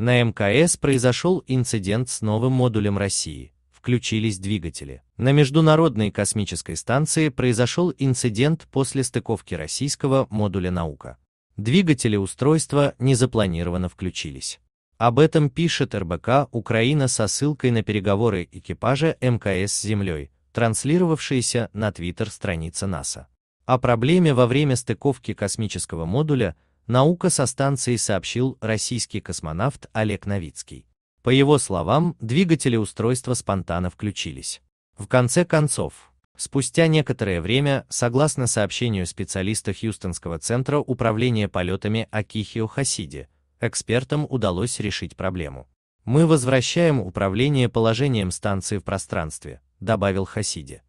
На МКС произошел инцидент с новым модулем России, включились двигатели. На Международной космической станции произошел инцидент после стыковки российского модуля «Наука». Двигатели устройства незапланированно включились. Об этом пишет РБК «Украина» со ссылкой на переговоры экипажа МКС с Землей, транслировавшиеся на твиттер-странице НАСА. О проблеме во время стыковки космического модуля – наука со станции сообщил российский космонавт Олег Новицкий. По его словам, двигатели устройства спонтанно включились. В конце концов, спустя некоторое время, согласно сообщению специалиста Хьюстонского центра управления полетами Акихио Хасиди, экспертам удалось решить проблему. «Мы возвращаем управление положением станции в пространстве», — добавил Хасиди.